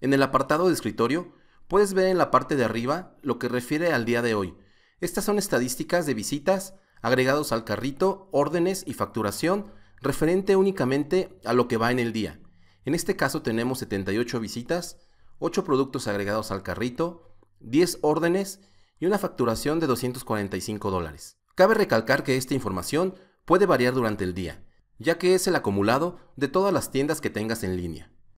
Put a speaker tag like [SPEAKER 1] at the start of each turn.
[SPEAKER 1] En el apartado de escritorio, puedes ver en la parte de arriba lo que refiere al día de hoy. Estas son estadísticas de visitas, agregados al carrito, órdenes y facturación, referente únicamente a lo que va en el día. En este caso tenemos 78 visitas, 8 productos agregados al carrito, 10 órdenes y una facturación de 245 dólares. Cabe recalcar que esta información puede variar durante el día, ya que es el acumulado de todas las tiendas que tengas en línea.